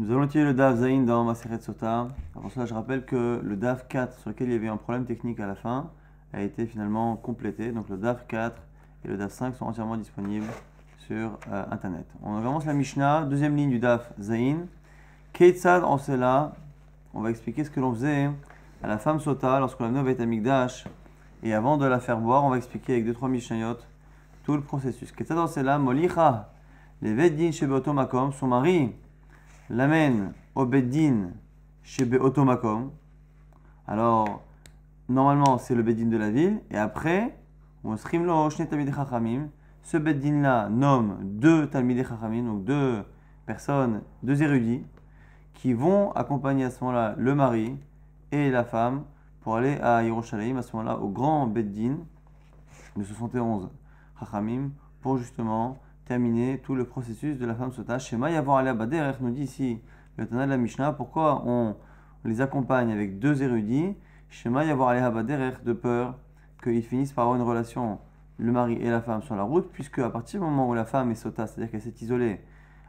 Nous allons utiliser le DAF Zain dans Maseret Sota. Avant cela, je rappelle que le DAF 4, sur lequel il y avait un problème technique à la fin, a été finalement complété. Donc le DAF 4 et le DAF 5 sont entièrement disponibles sur euh, Internet. On commence la Mishnah, deuxième ligne du DAF Zain. Ketsad en cela, on va expliquer ce que l'on faisait à la femme Sota lorsqu'on l'amena au Beth Amikdash. Et avant de la faire boire, on va expliquer avec 2-3 Mishnayot tout le processus. Ketsad en cela, Molicha, les Veddin Shebotomakom, son mari l'amène au Beddin chez Beotomakom. Alors, normalement, c'est le Beddin de la ville. Et après, on Ce Beddin là nomme deux Talmidei Chachamim, donc deux personnes, deux érudits, qui vont accompagner à ce moment-là le mari et la femme pour aller à Yerushalayim, à ce moment-là, au grand Beddin de 71 Chachamim, pour justement terminer tout le processus de la femme sota. Shema Yavor Alabader, nous dit ici le Tana de la Mishnah, pourquoi on les accompagne avec deux érudits, Shema Yavor Alabader, de peur qu'ils finissent par avoir une relation, le mari et la femme, sur la route, puisque à partir du moment où la femme est sota, c'est-à-dire qu'elle s'est isolée,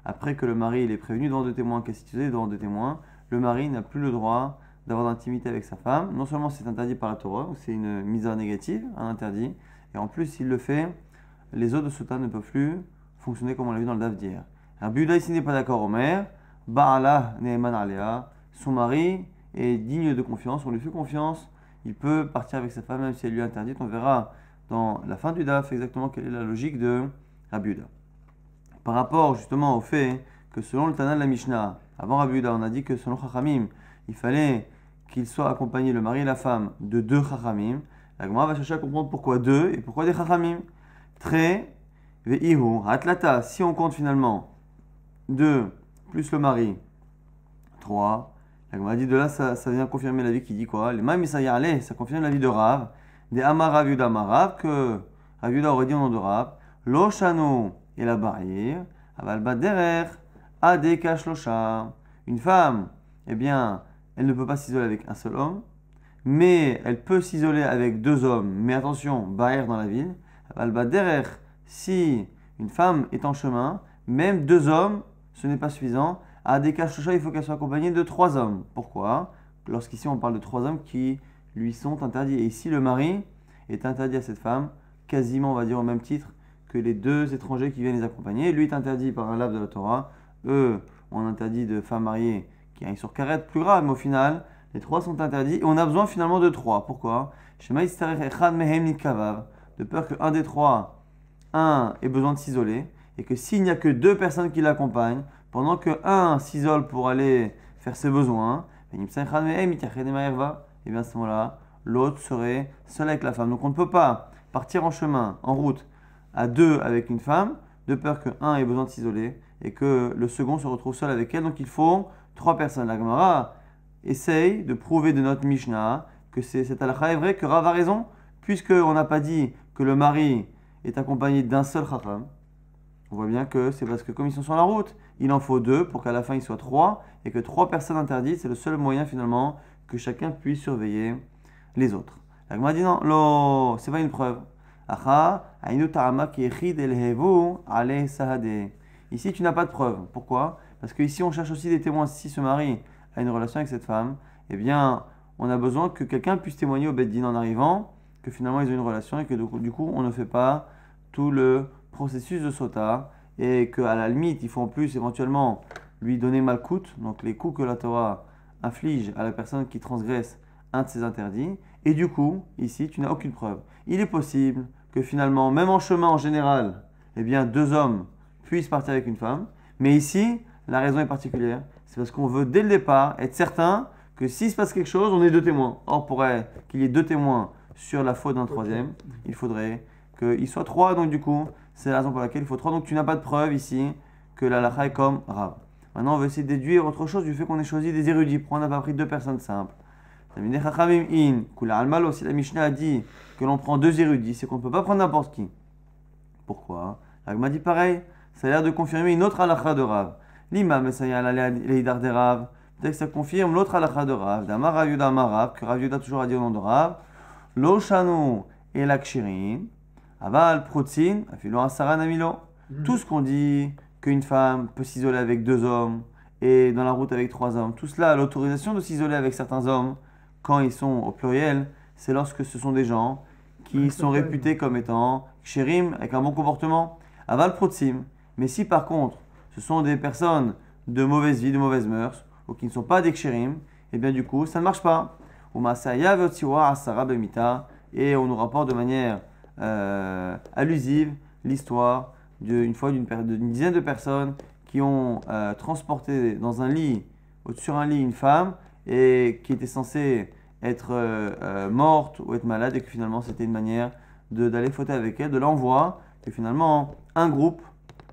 après que le mari est prévenu devant deux témoins, qu'elle s'est isolée devant deux témoins, le mari n'a plus le droit d'avoir d'intimité avec sa femme. Non seulement c'est interdit par la Torah, c'est une mise en négative, un interdit, et en plus, s'il le fait, les autres de sota ne peuvent plus fonctionner comme on l'a vu dans le DAF d'hier. Rabbi ici n'est pas d'accord, au Ba'ala Son mari est digne de confiance, on lui fait confiance. Il peut partir avec sa femme même si elle lui est interdite. On verra dans la fin du DAF exactement quelle est la logique de Rabbi Par rapport justement au fait que selon le Tana de la Mishnah, avant Rabbi on a dit que selon Chachamim, il fallait qu'il soit accompagné le mari et la femme de deux Chachamim. La Gemara va chercher à comprendre pourquoi deux et pourquoi des Chachamim. Très Veihu, Atlata, si on compte finalement 2 plus le mari, 3. La dit de là, ça, vient confirmer la vie qui dit quoi Les Mamisayale, ça confirme la vie de Rav, des Amara Viuda que Raviuda aurait dit au nom de Rav, et la barrière, Avalba Derer, Adekashlosha. Une femme, eh bien, elle ne peut pas s'isoler avec un seul homme, mais elle peut s'isoler avec deux hommes, mais attention, barrière dans la ville, Avalba Derer, si une femme est en chemin, même deux hommes, ce n'est pas suffisant. À des cas il faut qu'elle soit accompagnée de trois hommes. Pourquoi Lorsqu'ici, on parle de trois hommes qui lui sont interdits. Et ici, le mari est interdit à cette femme, quasiment, on va dire, au même titre que les deux étrangers qui viennent les accompagner. Lui est interdit par un lab de la Torah. Eux, on interdit de femmes mariées qui aillent sur carrette, plus grave, mais au final, les trois sont interdits. Et on a besoin finalement de trois. Pourquoi De peur qu'un des trois un est besoin de s'isoler, et que s'il n'y a que deux personnes qui l'accompagnent, pendant que un s'isole pour aller faire ses besoins, et ben, eh, eh bien à ce moment-là, l'autre serait seul avec la femme. Donc on ne peut pas partir en chemin, en route, à deux avec une femme, de peur que un ait besoin de s'isoler et que le second se retrouve seul avec elle. Donc il faut trois personnes. La Gemara essaye de prouver de notre Mishnah que c'est, cette halakha est vrai, que Rav a raison, puisqu'on n'a pas dit que le mari est accompagné d'un seul Chacham, on voit bien que c'est parce que comme ils sont sur la route, il en faut deux pour qu'à la fin il soit trois et que trois personnes interdites, c'est le seul moyen finalement que chacun puisse surveiller les autres. La dit non, c'est pas une preuve. Ici, tu n'as pas de preuve. Pourquoi Parce que ici, on cherche aussi des témoins. Si ce mari a une relation avec cette femme, eh bien, on a besoin que quelqu'un puisse témoigner au Beddin en arrivant finalement ils ont une relation et que du coup on ne fait pas tout le processus de sota et qu'à la limite il faut en plus éventuellement lui donner malcoute, donc les coups que la Torah inflige à la personne qui transgresse un de ses interdits. Et du coup, ici, tu n'as aucune preuve. Il est possible que finalement, même en chemin en général, eh bien, deux hommes puissent partir avec une femme. Mais ici, la raison est particulière. C'est parce qu'on veut dès le départ être certain que s'il se passe quelque chose, on est deux témoins. Or, pourrait qu'il y ait deux témoins sur la faute d'un troisième. Il faudrait qu'il soit trois Donc, du coup, c'est la raison pour laquelle il faut trois Donc, tu n'as pas de preuve ici que la est comme Rav. Maintenant, on veut essayer de déduire autre chose du fait qu'on ait choisi des érudits. Pourquoi on n'a pas pris deux personnes simples la Mishnah a dit que l'on prend deux érudits, c'est qu'on ne peut pas prendre n'importe qui. Pourquoi L'agma dit pareil. Ça a l'air de confirmer une autre halakha de Rav. L'imam de Rav. Peut-être que ça confirme l'autre halakha de Rav. D'Amar Rav Yuda Rav, que toujours a dit au nom de Rav l'oshano et la l'akshirin, aval protzin, afilo amilo. Tout ce qu'on dit qu'une femme peut s'isoler avec deux hommes et dans la route avec trois hommes, tout cela, l'autorisation de s'isoler avec certains hommes quand ils sont au pluriel, c'est lorsque ce sont des gens qui sont réputés comme étant kshirim, avec un bon comportement, aval protsin. Mais si par contre, ce sont des personnes de mauvaise vie, de mauvaises mœurs, ou qui ne sont pas des kshirim, et eh bien du coup, ça ne marche pas. Et on nous rapporte de manière euh, allusive l'histoire d'une fois d'une dizaine de personnes qui ont euh, transporté dans un lit, sur un lit, une femme et qui était censée être euh, morte ou être malade et que finalement c'était une manière d'aller fauter avec elle, de l'envoi, Et finalement un groupe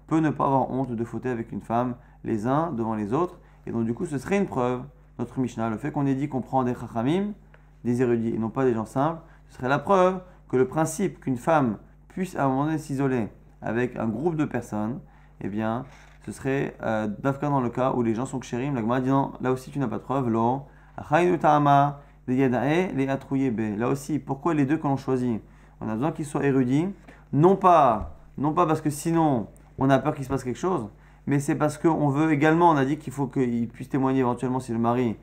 peut ne pas avoir honte de fauter avec une femme les uns devant les autres et donc du coup ce serait une preuve notre Mishnah. Le fait qu'on ait dit qu'on prend des chachamim, des érudits, et non pas des gens simples, ce serait la preuve que le principe qu'une femme puisse à un moment donné s'isoler avec un groupe de personnes, eh bien, ce serait euh, d'Afghan dans le cas où les gens sont kshérim. La Gemara dit là aussi tu n'as pas de preuve. Là aussi, pourquoi les deux qu'on l'on choisit On a besoin qu'ils soient érudits, non pas, non pas parce que sinon on a peur qu'il se passe quelque chose, mais c'est parce qu'on veut également, on a dit qu'il faut qu'il puisse témoigner éventuellement si le mari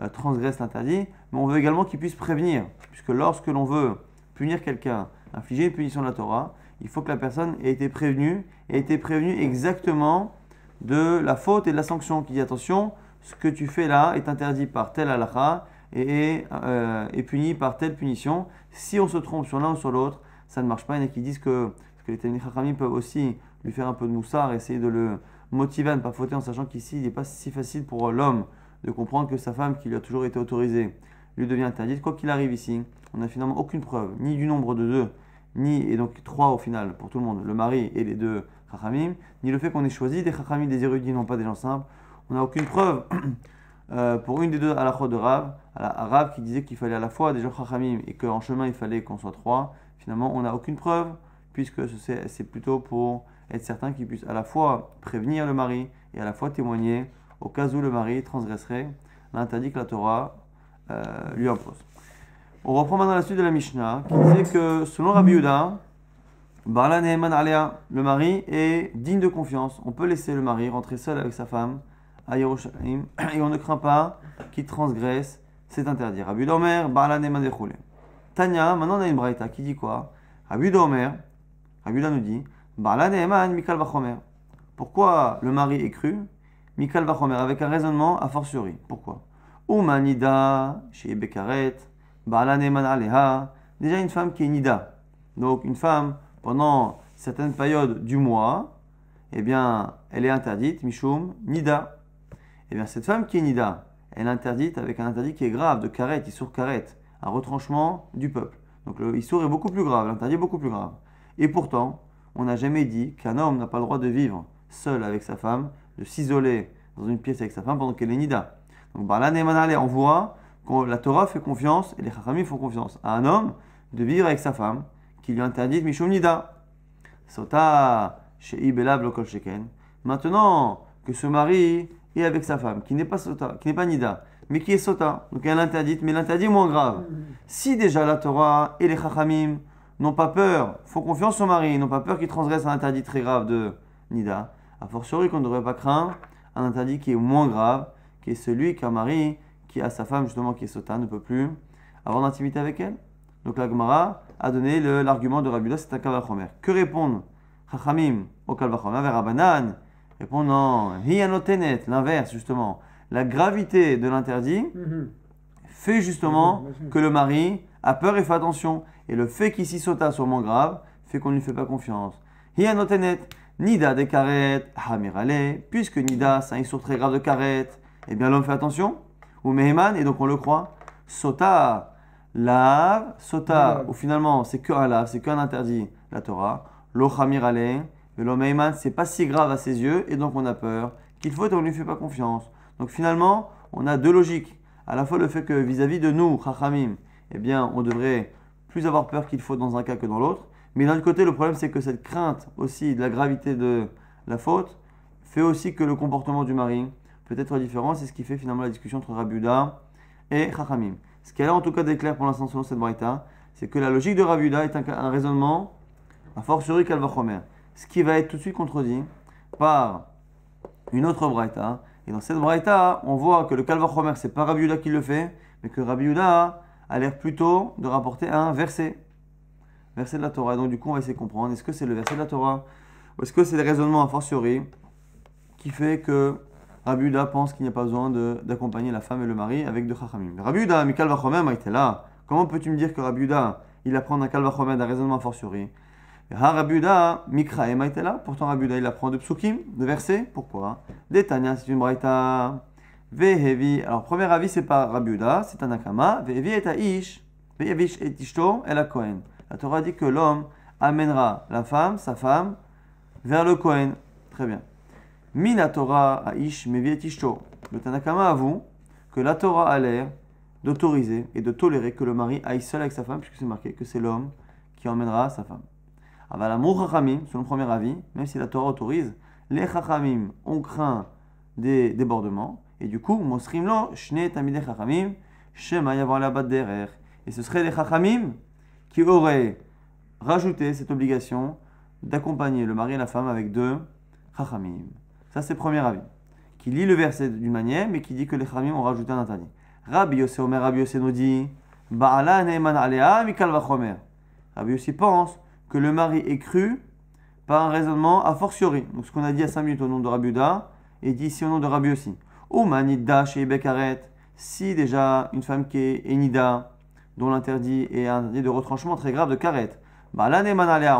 euh, transgresse l'interdit, mais on veut également qu'il puisse prévenir, puisque lorsque l'on veut punir quelqu'un, infliger une punition de la Torah, il faut que la personne ait été prévenue, ait été prévenue exactement de la faute et de la sanction, qui dit attention, ce que tu fais là est interdit par tel halakha et euh, est, puni par telle punition. Si on se trompe sur l'un ou sur l'autre, ça ne marche pas. Il y en a qui disent que, que les peuvent aussi lui faire un peu de moussard, essayer de le, ne pas fauter en sachant qu'ici, il n'est pas si facile pour l'homme de comprendre que sa femme, qui lui a toujours été autorisée, lui devient interdite. Quoi qu'il arrive ici, on n'a finalement aucune preuve, ni du nombre de deux, ni, et donc trois au final pour tout le monde, le mari et les deux chachamim, ni le fait qu'on ait choisi des chachamim, des érudits, non pas des gens simples. On n'a aucune preuve euh, pour une des deux à la à de Rav, à la arabe qui disait qu'il fallait à la fois des gens chachamim et qu'en chemin il fallait qu'on soit trois. Finalement, on n'a aucune preuve puisque c'est plutôt pour être certain qu'il puisse à la fois prévenir le mari et à la fois témoigner au cas où le mari transgresserait l'interdit que la Torah euh, lui impose. On reprend maintenant la suite de la Mishnah qui dit que selon Rabbi Yuda, le mari est digne de confiance. On peut laisser le mari rentrer seul avec sa femme à Yerushalayim et on ne craint pas qu'il transgresse cet interdit. Rabbi Domer, Tanya, maintenant on a une braïta qui dit quoi Rabbi Domer, Rabbi Yuda nous dit bah, Mikal Pourquoi le mari est cru Mikal Vachomer, avec un raisonnement a fortiori. Pourquoi Oumanida, chez Bekaret, bah, Aleha. Déjà une femme qui est Nida. Donc une femme, pendant certaines périodes du mois, eh bien, elle est interdite, Mishum, Nida. Eh bien, cette femme qui est Nida, elle est interdite avec un interdit qui est grave, de Karet, sur Karet, un retranchement du peuple. Donc le est beaucoup plus grave, l'interdit est beaucoup plus grave. Et pourtant, on n'a jamais dit qu'un homme n'a pas le droit de vivre seul avec sa femme, de s'isoler dans une pièce avec sa femme pendant qu'elle est nida. Donc, là, on voit que la Torah fait confiance et les Chachamim font confiance à un homme de vivre avec sa femme qui lui interdit Mishum Nida. Sota chez Ibelab Sheken. Maintenant que ce mari est avec sa femme, qui n'est pas Sota, qui n'est pas Nida, mais qui est Sota, donc elle interdite, mais l'interdit moins grave. Mm. Si déjà la Torah et les Chachamim n'ont pas peur, font confiance au mari, n'ont pas peur qu'il transgresse un interdit très grave de Nida, a fortiori qu'on ne devrait pas craindre un interdit qui est moins grave, qui est celui qu'un mari qui a sa femme, justement, qui est sota, ne peut plus avoir d'intimité avec elle. Donc la Gemara a donné l'argument de Rabula, c'est un Kalvachomer. Que répondent Chachamim au Kalvachomer vers Abanan Répondant, Hiyanotenet, l'inverse, justement. La gravité de l'interdit mhm. fait justement mhm. que le mari a peur et fait attention. Et le fait qu'ici sota mon grave fait qu'on ne lui fait pas confiance. Hiyanotenet, nida des karet, hamirale, puisque nida, c'est un très grave de karet, eh bien l'homme fait attention. Ou meheman, et donc on le croit. Sota, lave, sota, ou finalement c'est que c'est qu'un interdit, la Torah. Lo mais l'homme meheman, c'est pas si grave à ses yeux, et donc on a peur qu'il faut et on ne lui fait pas confiance. Donc finalement, on a deux logiques. À la fois le fait que vis-à-vis de nous, Chachamim, eh bien, on devrait plus avoir peur qu'il faut dans un cas que dans l'autre. Mais d'un autre côté, le problème, c'est que cette crainte aussi de la gravité de la faute fait aussi que le comportement du mari peut être différent. C'est ce qui fait finalement la discussion entre Rabuda et Chachamim. Ce qu'elle a en tout cas déclaré pour l'instant selon cette braïta, c'est que la logique de Rabuda est un, raisonnement a fortiori Khomer. Ce qui va être tout de suite contredit par une autre braïta. Et dans cette braïta, on voit que le ce c'est pas Rabbi qui le fait, mais que Rabbi a l'air plutôt de rapporter un verset. Verset de la Torah. Donc du coup, on va essayer de comprendre. Est-ce que c'est le verset de la Torah Ou est-ce que c'est le raisonnement a fortiori qui fait que Rabbi pense qu'il n'y a pas besoin d'accompagner la femme et le mari avec de chachamim Rabbi Uda, a là. Comment peux-tu me dire que Rabbi il apprend d'un Kalvachomer d'un raisonnement a fortiori Pourtant, Rabbi il apprend de psukim, de versets. Pourquoi Détania, c'est une braïta. Vehevi. Alors, premier avis, c'est pas Rabiuda, c'est un Akama. et Aish. Vehevi et Ishto et la Kohen. La Torah dit que l'homme amènera la femme, sa femme, vers le Kohen. Très bien. Mina Torah Aish Mevi et Ishto. Le Tanakama avoue que la Torah a l'air d'autoriser et de tolérer que le mari aille seul avec sa femme, puisque c'est marqué que c'est l'homme qui emmènera sa femme. l'amour Chachamim, selon le premier avis, même si la Torah autorise, les Chachamim ont craint des débordements. Et du coup, Mosrim lo, Shne Tamide Chachamim, Shema yavar Labat Derer. Et ce serait les Chachamim qui auraient rajouté cette obligation d'accompagner le mari et la femme avec deux Chachamim. Ça, c'est le premier avis. Qui lit le verset d'une manière, mais qui dit que les Chachamim ont rajouté un interdit. Rabbi Yossé Omer, Rabbi Yossé nous dit Neiman Mikal Vachomer. Rabbi Yossi pense que le mari est cru par un raisonnement a fortiori. Donc ce qu'on a dit à 5 minutes au nom de Rabbi Uda, est dit ici au nom de Rabbi aussi manida chez Bekaret, si déjà une femme qui est Enida, dont l'interdit est un interdit de retranchement très grave de Karet, bah là,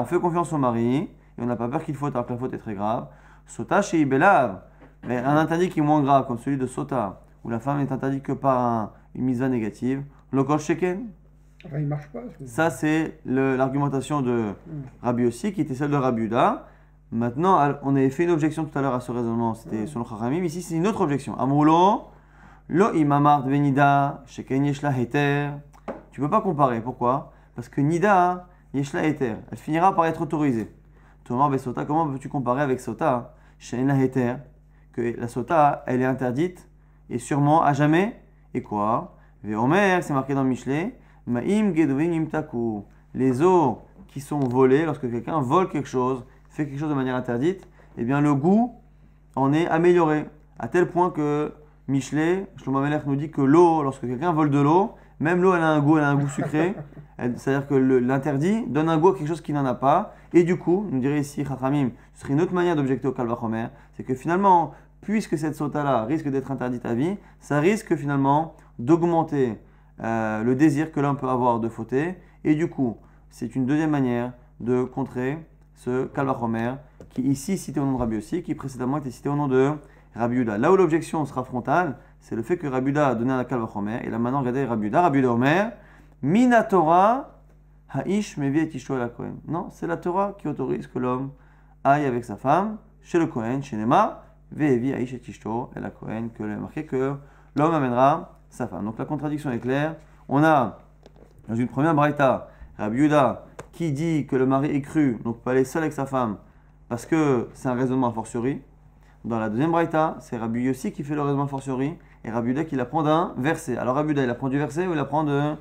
on fait confiance au mari, et on n'a pas peur qu'il faute alors que la faute est très grave. Sota chez Ibelav, mais un interdit qui est moins grave, comme celui de Sota, où la femme n'est interdite que par une mise à négative, Lokol Sheken. Ah, Ça, c'est l'argumentation de hmm. Rabbi aussi, qui était celle de Rabbi Maintenant, on avait fait une objection tout à l'heure à ce raisonnement, c'était mm. sur le Chachamim. Ici, c'est une autre objection. Amroulo, lo imamart venida, sheken yeshla heter. Tu peux pas comparer. Pourquoi Parce que nida, yeshla heter, elle finira par être autorisée. Thomas ben Sota, comment peux-tu comparer avec Sota Sheken heter, que la Sota, elle est interdite et sûrement à jamais. Et quoi omer, c'est marqué dans Michelet, ma'im gedovin imtaku. Les eaux qui sont volées, lorsque quelqu'un vole quelque chose, fait quelque chose de manière interdite, eh bien le goût en est amélioré. À tel point que Michelet, Shlomo nous dit que l'eau, lorsque quelqu'un vole de l'eau, même l'eau elle a un goût, elle a un goût sucré. C'est-à-dire que l'interdit donne un goût à quelque chose qui n'en a pas. Et du coup, nous dirait ici Chachamim, ce serait une autre manière d'objecter au Kalvachomer, c'est que finalement, puisque cette sota-là risque d'être interdite à vie, ça risque finalement d'augmenter euh, le désir que l'homme peut avoir de fauter. Et du coup, c'est une deuxième manière de contrer ce Kalvachomer, qui ici cité au nom de Rabbi aussi, qui précédemment était cité au nom de Rabbi Là où l'objection sera frontale, c'est le fait que Rabbi a donné à un Kalvachomer, et là maintenant, regardez Rabbi Uda, Rabbi Minatora, Haish Mevi et la Kohen. Non, c'est la Torah qui autorise que l'homme aille avec sa femme chez le Kohen, chez Nema, Vevi Haish et Tishto et la Kohen, que l'homme que l'homme amènera sa femme. Donc la contradiction est claire. On a, dans une première braïta, Rabbi qui dit que le mari est cru, donc pas aller seul avec sa femme, parce que c'est un raisonnement a fortiori. Dans la deuxième braïta, c'est Rabbi Yossi qui fait le raisonnement a fortiori, et Rabbi Da qui l'apprend d'un verset. Alors Rabbi Da, il apprend du verset ou il apprend d'un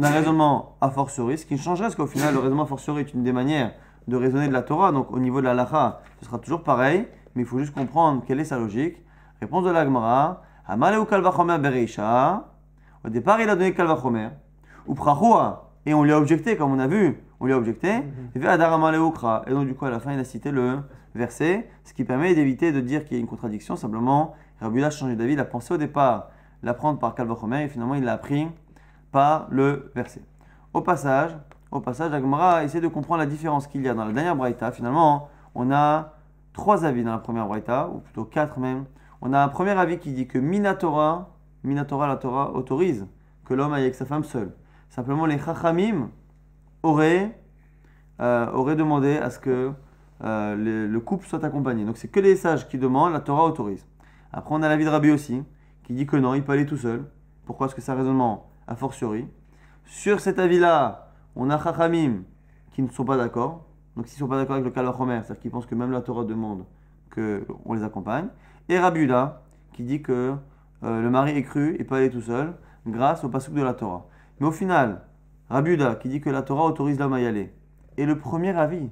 raisonnement a fortiori, ce qui ne changerait, parce qu'au final, le raisonnement a fortiori est une des manières de raisonner de la Torah, donc au niveau de la lacha, ce sera toujours pareil, mais il faut juste comprendre quelle est sa logique. Réponse de la Gemara, Amaleu kalvachomer bereisha. Au départ, il a donné kalvachomer. Ou et on lui a objecté, comme on a vu, on lui a objecté. Mhm. Ah, et donc, du coup, à la fin, il a cité le verset, ce qui permet d'éviter de dire qu'il y a une contradiction. Simplement, Rabbi a changé d'avis, il a pensé au départ l'apprendre par Calvachomer, et finalement, il l'a appris par le verset. Au passage, au passage, Agmara essaie de comprendre la différence qu'il y a dans la dernière Braïta. Finalement, on a trois avis dans la première Braïta, ou plutôt quatre même. On a un premier avis qui dit que Minatora, Minatora, la Torah autorise que l'homme aille avec sa femme seule. Simplement, les Chachamim aurait, euh, aurait demandé à ce que euh, le, couple soit accompagné. Donc c'est que les sages qui demandent, la Torah autorise. Après, on a l'avis de Rabbi aussi, qui dit que non, il peut aller tout seul. Pourquoi est-ce que c'est un raisonnement a fortiori Sur cet avis-là, on a Chachamim qui ne sont pas d'accord. Donc s'ils ne sont pas d'accord avec le Kalachomer, c'est-à-dire qu'ils pensent que même la Torah demande qu'on les accompagne. Et Rabbi là, qui dit que euh, le mari est cru et peut aller tout seul grâce au passage de la Torah. Mais au final, Rabuda, qui dit que la Torah autorise l'homme à y aller, et le premier avis,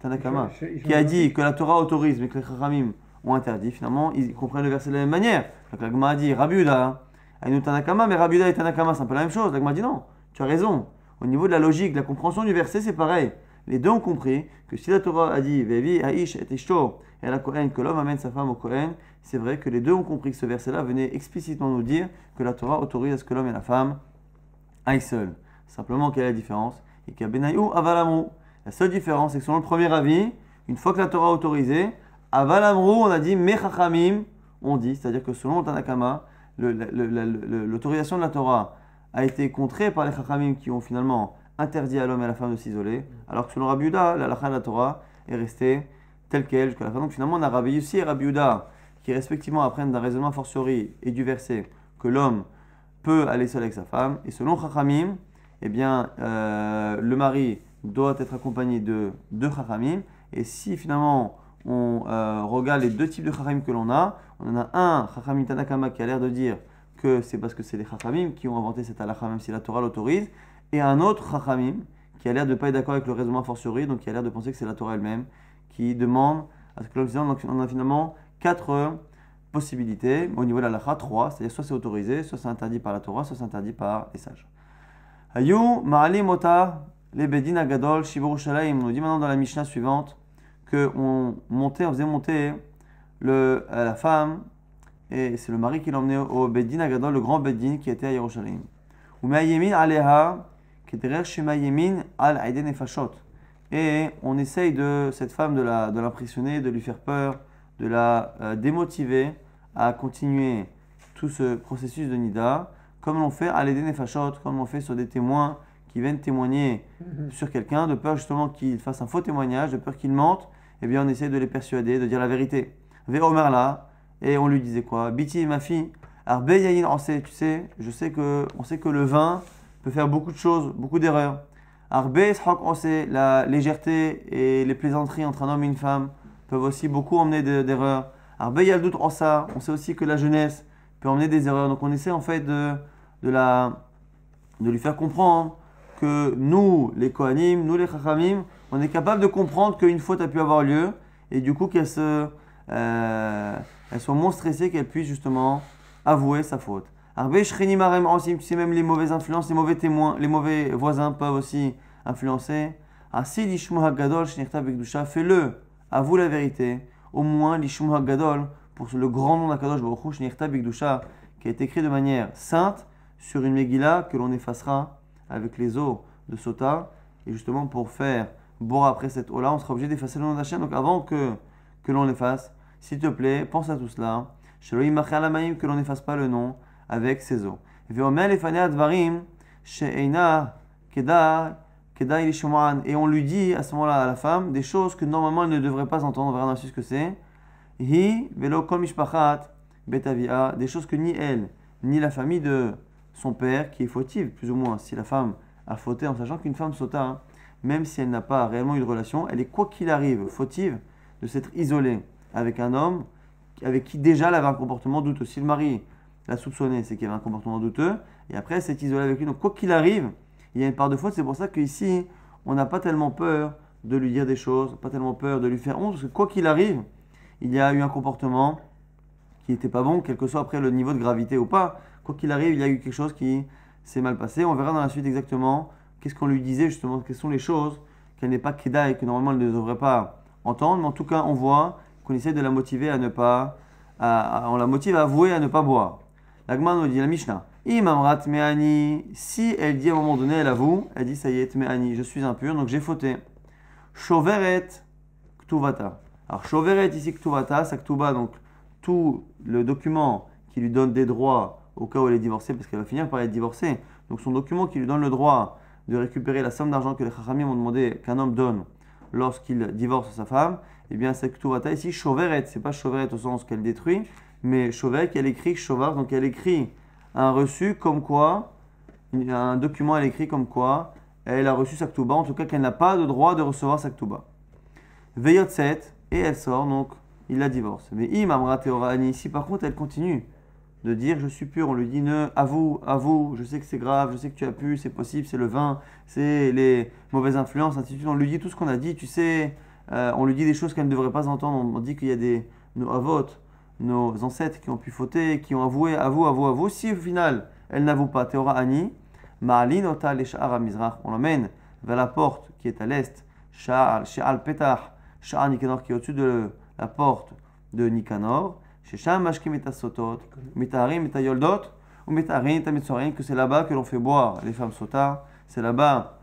Tanakama, qui a dit que la Torah autorise, mais que les Chachamim ont interdit, finalement, ils comprennent le verset de la même manière. Donc l'Agma a dit Rabuda, Aïnou Tanakama, mais Rabuda et Tanakama, c'est un peu la même chose. L'Agma dit non, tu as raison. Au niveau de la logique, de la compréhension du verset, c'est pareil. Les deux ont compris que si la Torah a dit Vevi, Aish et et la Kohen, que l'homme amène sa femme au Kohen, c'est vrai que les deux ont compris que ce verset-là venait explicitement nous dire que la Torah autorise à ce que l'homme et la femme aillent seuls. Simplement, quelle est la différence Et à avalamrou. La seule différence, c'est que selon le premier avis, une fois que la Torah a autorisé, valamrou, on a dit mechachamim, on dit, c'est-à-dire que selon Tanakama, l'autorisation de la Torah a été contrée par les chachamim qui ont finalement interdit à l'homme et à la femme de s'isoler, alors que selon Rabbi Uda, la lacha de la Torah est restée telle qu'elle jusqu'à la fin. Donc finalement, on a Rabbi Yussi et Rabbi Uda qui respectivement apprennent d'un raisonnement fortiori et du verset que l'homme peut aller seul avec sa femme, et selon Chachamim, eh bien, euh, le mari doit être accompagné de deux haramim. Et si finalement on euh, regarde les deux types de haramim que l'on a, on en a un, haramim Tanakama, qui a l'air de dire que c'est parce que c'est les haramim qui ont inventé cette halakha, même si la Torah l'autorise, et un autre haramim qui a l'air de ne pas être d'accord avec le raisonnement fortiori, donc qui a l'air de penser que c'est la Torah elle-même, qui demande à ce que l'on donc on a finalement quatre euh, possibilités au niveau de la halakha, trois, c'est-à-dire soit c'est autorisé, soit c'est interdit par la Torah, soit c'est interdit par les sages. Ayou, Maali mota Bedin Agadol, Shalaim. On nous dit maintenant dans la Mishnah suivante qu'on montait, on faisait monter le, euh, la femme, et c'est le mari qui l'emmenait au Bedin Agadol, le grand Bedin qui était à Yerushalayim. Ou Aleha, qui est derrière Al Et on essaye de cette femme de l'impressionner, de, de lui faire peur, de la euh, démotiver à continuer tout ce processus de Nida comme l'on fait à l'aider Nefashot, comme l'on fait sur des témoins qui viennent témoigner mhm. sur quelqu'un, de peur justement qu'il fasse un faux témoignage, de peur qu'il mente, eh bien on essaie de les persuader, de dire la vérité. Omar là, et on lui disait quoi Biti, ma fille, Arbe Yayin, on sait, tu sais, je sais que, on sait que le vin peut faire beaucoup de choses, beaucoup d'erreurs. Arbe on sait, la légèreté et les plaisanteries entre un homme et une femme peuvent aussi beaucoup emmener d'erreurs. Arbe Yaldout, on sait aussi que la jeunesse peut emmener des erreurs. Donc on essaie en fait de de, la, de lui faire comprendre que nous, les Kohanim, nous, les Chachamim, on est capable de comprendre qu'une faute a pu avoir lieu et du coup qu'elle euh, soit moins stressée, qu'elle puisse justement avouer sa faute. Alors, tu sais, même les mauvaises influences, les mauvais témoins, les mauvais voisins peuvent aussi influencer. Asi ah, nirta fais-le, avoue la vérité, au moins l'ishmu pour le grand nom d'Akadosh Baruch Hu, qui est écrit de manière sainte, sur une Megillah que l'on effacera avec les eaux de Sota. Et justement, pour faire boire après cette eau-là, on sera obligé d'effacer le nom d'Hachem. Donc avant que, que l'on l'efface, s'il te plaît, pense à tout cela. Que l'on n'efface pas le nom avec ces eaux. Et on lui dit à ce moment-là à la femme des choses que normalement elle ne devrait pas entendre. On verra ce que c'est. Des choses que ni elle, ni la famille de son père qui est fautive, plus ou moins. Si la femme a fauté en sachant qu'une femme sauta, hein. même si elle n'a pas réellement eu de relation, elle est quoi qu'il arrive fautive de s'être isolée avec un homme avec qui déjà elle avait un comportement douteux. Si le mari l'a soupçonné, c'est qu'il avait un comportement douteux, et après elle s'est isolée avec lui. Donc quoi qu'il arrive, il y a une part de faute. C'est pour ça qu'ici, on n'a pas tellement peur de lui dire des choses, pas tellement peur de lui faire honte, parce que quoi qu'il arrive, il y a eu un comportement qui n'était pas bon, quel que soit après le niveau de gravité ou pas quoi qu'il arrive, il y a eu quelque chose qui s'est mal passé. On verra dans la suite exactement qu'est-ce qu'on lui disait justement, quelles sont les choses qu'elle n'est pas keda et que normalement elle ne devrait pas entendre. Mais en tout cas, on voit qu'on essaie de la motiver à ne pas. on la motive à avouer à ne pas boire. L'Agma nous dit la Mishnah. Imamrat me'ani. Si elle dit à un moment donné, elle avoue, elle dit ça y est, me'ani, je suis impur, donc j'ai fauté. Choveret ktuvata. Alors choveret » ici ktuvata, ça donc tout le document qui lui donne des droits au cas où elle est divorcée, parce qu'elle va finir par être divorcée. Donc son document qui lui donne le droit de récupérer la somme d'argent que les Chachamim ont demandé qu'un homme donne lorsqu'il divorce sa femme, eh bien ça Ktuvata ici, Chauveret, c'est pas Choveret au sens qu'elle détruit, mais Chauveret, elle écrit chovar, donc elle écrit un reçu comme quoi, un document, elle écrit comme quoi elle a reçu sa en tout cas qu'elle n'a pas le droit de recevoir sa Ktuba. 7, et elle sort, donc il la divorce. Mais Imam Amra ici par contre, elle continue de dire je suis pur, on lui dit ne, à vous je sais que c'est grave, je sais que tu as pu, c'est possible, c'est le vin, c'est les mauvaises influences, On lui dit tout ce qu'on a dit, tu sais, euh, on lui dit des choses qu'elle ne devrait pas entendre. On dit qu'il y a des, nos avotes, nos ancêtres qui ont pu fauter, qui ont avoué, à à vous vous à vous Si au final, elle n'avoue pas, Théora Ani, et on l'emmène vers la porte qui est à l'est, Sha'al, Sha'al Petah, Sha'al Nicanor qui est au-dessus de la porte de Nicanor mashkim et sotot, mitarim et yoldot, ou mitarim et que c'est là-bas que l'on fait boire les femmes sotas, c'est là-bas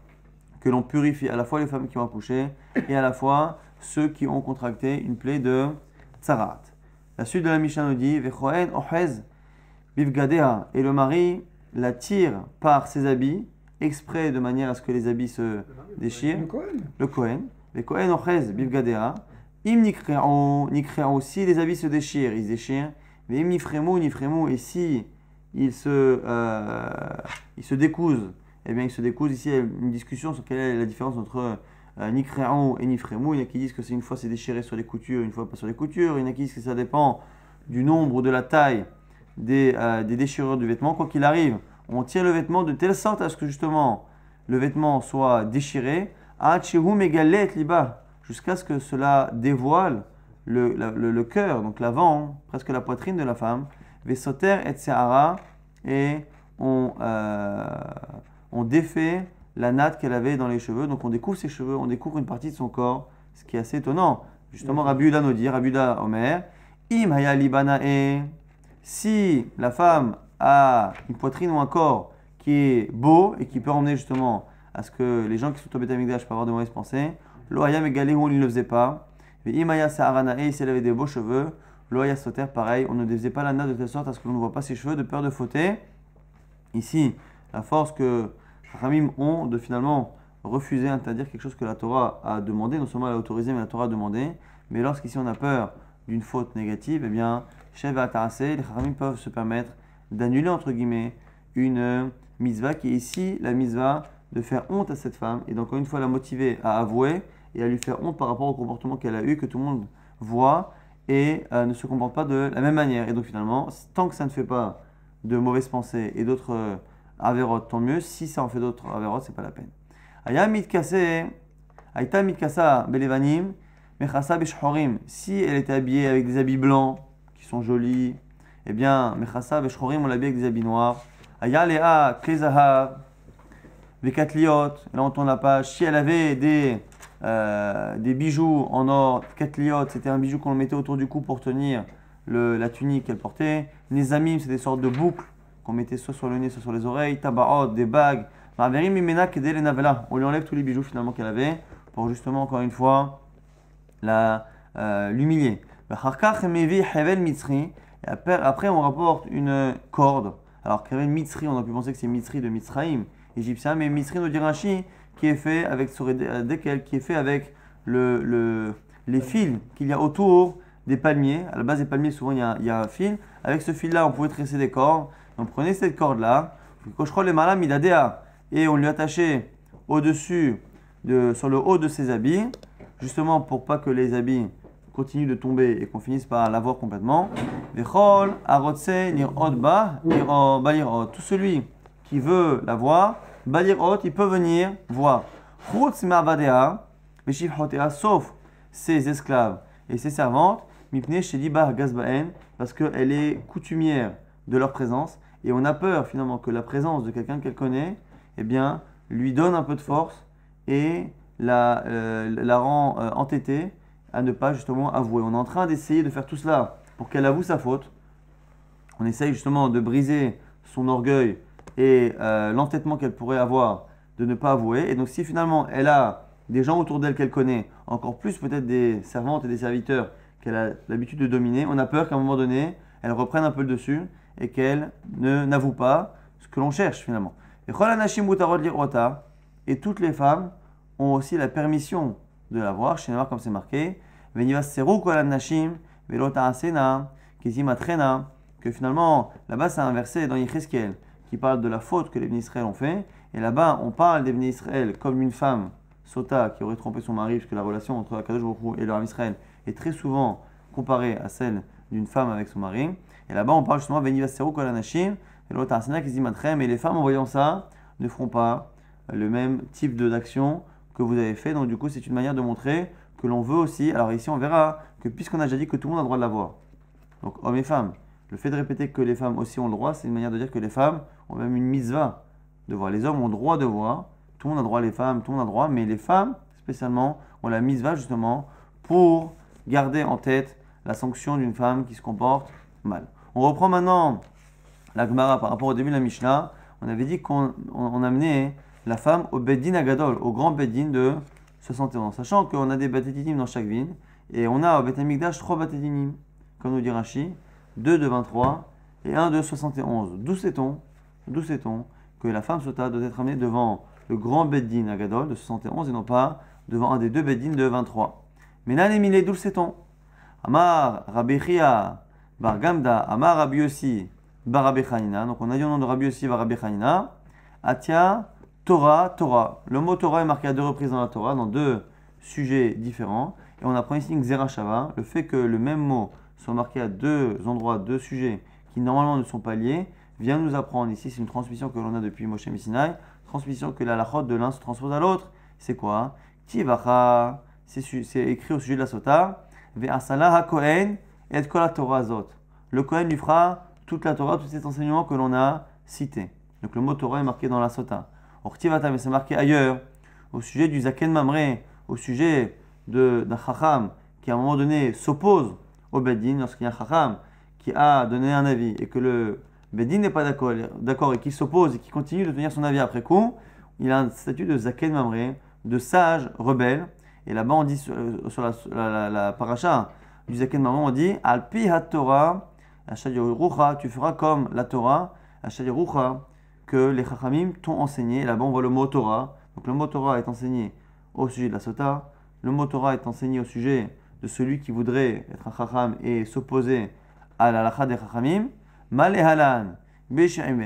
que l'on purifie à la fois les femmes qui ont accouché et à la fois ceux qui ont contracté une plaie de tsarat. La suite de la Mishnah nous dit ohez bivgadea, et le mari la tire par ses habits, exprès de manière à ce que les habits se déchirent. Le Kohen. Le Kohen ohez bivgadea. Im créa aussi, les habits se déchirent, ils se déchirent. Mais im nifremo, ici et si ils se, euh, se décousent, eh bien ils se décousent. Ici, il y a une discussion sur quelle est la différence entre euh, créant et frémou. Il y a qui disent que c'est une fois c'est déchiré sur les coutures, une fois pas sur les coutures. Il y a qui disent que ça dépend du nombre ou de la taille euh, des, déchirures du vêtement. Quoi qu'il arrive, on tient le vêtement de telle sorte à ce que justement le vêtement soit déchiré. Ah, liba jusqu'à ce que cela dévoile le, le, cœur, donc l'avant, presque la poitrine de la femme, Vesoter et Sehara, et euh, on, défait la natte qu'elle avait dans les cheveux. Donc on découvre ses cheveux, on découvre une partie de son corps, ce qui est assez étonnant. Justement, Rabbi nous dit, Rabbi Uda Omer, libanae, si la femme a une poitrine ou un corps qui est beau et qui peut emmener justement à ce que les gens qui sont au Bétamigdash peuvent avoir de mauvaises pensées, et où il ne le faisait pas. Imaya Saharanae, elle avait des beaux cheveux. Loya Soter, pareil, on ne défaisait pas la nana de telle sorte à ce que ne voit pas ses cheveux de peur de fauter. Ici, la force que Ramim ont de finalement refuser, à interdire quelque chose que la Torah a demandé, non seulement elle a autorisé, mais la Torah a demandé. Mais lorsqu'ici on a peur d'une faute négative, eh bien, chef et les Khamim peuvent se permettre d'annuler, entre guillemets, une mitzvah qui est ici la mitzvah de faire honte à cette femme et encore une fois la motiver à avouer et à lui faire honte par rapport au comportement qu'elle a eu, que tout le monde voit et euh, ne se comporte pas de la même manière. Et donc finalement, tant que ça ne fait pas de mauvaises pensées et d'autres euh, tant mieux. Si ça en fait d'autres avérotes, c'est pas la peine. Aya mitkase, aita mitkasa belévanim, mechasa Si elle était habillée avec des habits blancs, qui sont jolis, eh bien, mechasa on l'habille avec des habits noirs. Aya lea krizaha » les là on tourne la page, si elle avait des, euh, bijoux en or, Katliot, c'était un bijou qu'on mettait autour du cou pour tenir la tunique qu'elle portait, Les amis c'est des sortes de boucles qu'on mettait soit sur le nez, soit sur les oreilles, Tabaot, des bagues, on lui enlève tous les bijoux finalement qu'elle avait, pour justement, encore une fois, euh, l'humilier. après, on rapporte une corde. Alors, Hevel Mitzri, on a pu penser que c'est Mitzri de Mitzraïm égyptien, mais Misrin Odirachi qui est fait avec euh, qui est fait avec le, les fils qu'il y a autour des palmiers. À la base des palmiers, souvent il y a, un fil. Avec ce fil-là, on pouvait tresser des cordes. Donc on prenait cette corde-là, et on lui attachait au-dessus, de, sur le haut de ses habits, justement pour pas que les habits continuent de tomber et qu'on finisse par l'avoir complètement. Tout celui il veut la voir, il peut venir voir. sauf ses esclaves et ses servantes, Shedibar Gazbaen, parce qu'elle est coutumière de leur présence, et on a peur finalement que la présence de quelqu'un qu'elle connaît, eh bien, lui donne un peu de force et la, euh, rend euh, entêtée à ne pas justement avouer. On est en train d'essayer de faire tout cela pour qu'elle avoue sa faute. On essaye justement de briser son orgueil et euh, l'entêtement qu'elle pourrait avoir de ne pas avouer. Et donc si finalement elle a des gens autour d'elle qu'elle connaît, encore plus peut-être des servantes et des serviteurs qu'elle a l'habitude de dominer, on a peur qu'à un moment donné, elle reprenne un peu le dessus et qu'elle ne n'avoue pas ce que l'on cherche finalement. Et toutes les femmes ont aussi la permission de l'avoir, chez comme c'est marqué. Que finalement, là-bas c'est inversé dans Yecheskel qui parle de la faute que les bénis ont fait. Et là-bas, on parle des bénis Israël comme une femme, Sota, qui aurait trompé son mari, puisque la relation entre Akadosh Baruch et leur Israël est très souvent comparée à celle d'une femme avec son mari. Et là-bas, on parle justement Venivaseru Kolanashim, et l'autre qui se dit Mais les femmes, en voyant ça, ne feront pas le même type d'action que vous avez fait. Donc, du coup, c'est une manière de montrer que l'on veut aussi. Alors, ici, on verra que puisqu'on a déjà dit que tout le monde a le droit de l'avoir, donc hommes et femmes, le fait de répéter que les femmes aussi ont le droit, c'est une manière de dire que les femmes a même une va de voir. Les hommes ont droit de voir, tout le monde a droit, les femmes, tout le monde a droit, mais les femmes spécialement ont la va justement pour garder en tête la sanction d'une femme qui se comporte mal. On reprend maintenant la Gemara par rapport au début de la Mishnah. On avait dit qu'on amenait la femme au Bedin Agadol, au grand Bedin de 71 Sachant qu'on a des batétinim dans chaque ville, et on a au Betamikdash Amikdash 3 batétinim, comme nous dit Rashi, 2 de 23 et 1 de 71. D'où sait-on D'où sait-on que la femme sota doit être amenée devant le grand Beddin à Gadol de 71 et non pas devant un des deux Beddin de 23. Mais Nanemile, d'où sait-on Amar Rabechia Bar Gamda Amar Rabbi Yossi Bar Donc on a dit au nom de Rabbi Yossi Bar Atia Torah Torah. Le mot Torah est marqué à deux reprises dans la Torah, dans deux sujets différents. Et on apprend ici une Shava, le fait que le même mot soit marqué à deux endroits, deux sujets qui normalement ne sont pas liés, vient nous apprendre. Ici, c'est une transmission que l'on a depuis Moshe Messinaï, transmission que la lachot de l'un se transpose à l'autre. C'est quoi Tivacha, c'est écrit au sujet de la sota. ha-kohen Torah Le Kohen lui fera toute la Torah, tous ces enseignements que l'on a cités. Donc le mot Torah est marqué dans la sota. Or Ortivata, mais c'est marqué ailleurs, au sujet du Zaken Mamre, au sujet d'un Chacham qui à un moment donné s'oppose au Bedin, lorsqu'il y a un Chacham qui a donné un avis et que le Bedin n'est pas d'accord et qui s'oppose et qui continue de tenir son avis après coup, il a un statut de Zaken Mamre, de sage rebelle. Et là-bas, on dit sur, euh, la, paracha du Zaken Mamre, on dit Al Torah, tu feras comme la Torah, que les Chachamim t'ont enseigné. Là-bas, on voit le mot Torah. Donc le mot Torah est enseigné au sujet de la Sota. Le mot Torah est enseigné au sujet de celui qui voudrait être un Chacham et s'opposer à la Lacha des Chachamim. Maléhalan, Beshaim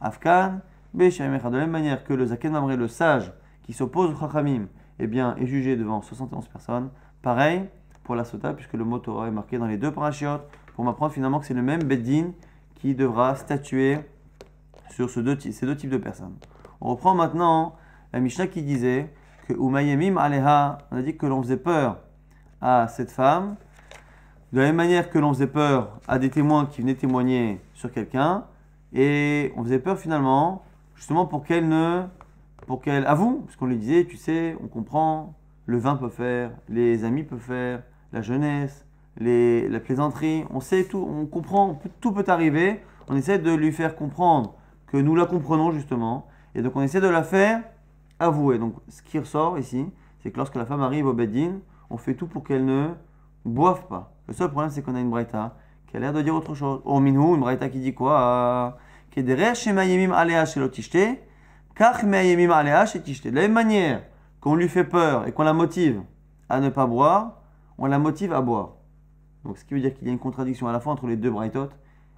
Afkan, De la même manière que le Zaken le sage, qui s'oppose au Chachamim, eh bien, est jugé devant 71 personnes. Pareil pour la Sota, puisque le mot Torah est marqué dans les deux parachiotes, pour m'apprendre finalement que c'est le même Beddin qui devra statuer sur ces deux types de personnes. On reprend maintenant la Mishnah qui disait que Umayemim Aleha, on a dit que l'on faisait peur à cette femme de la même manière que l'on faisait peur à des témoins qui venaient témoigner sur quelqu'un, et on faisait peur finalement, justement pour qu'elle ne, pour qu'elle avoue, parce qu'on lui disait, tu sais, on comprend, le vin peut faire, les amis peuvent faire, la jeunesse, la plaisanterie, on sait tout, on comprend, tout peut arriver. On essaie de lui faire comprendre que nous la comprenons justement, et donc on essaie de la faire avouer. Donc ce qui ressort ici, c'est que lorsque la femme arrive au bed-in, on fait tout pour qu'elle ne boive pas. Le seul problème, c'est qu'on a une braïta qui a l'air de dire autre chose. Oh, minou, une braïta qui dit quoi euh, Qui De la même manière qu'on lui fait peur et qu'on la motive à ne pas boire, on la motive à boire. Donc, ce qui veut dire qu'il y a une contradiction à la fois entre les deux braïtotes,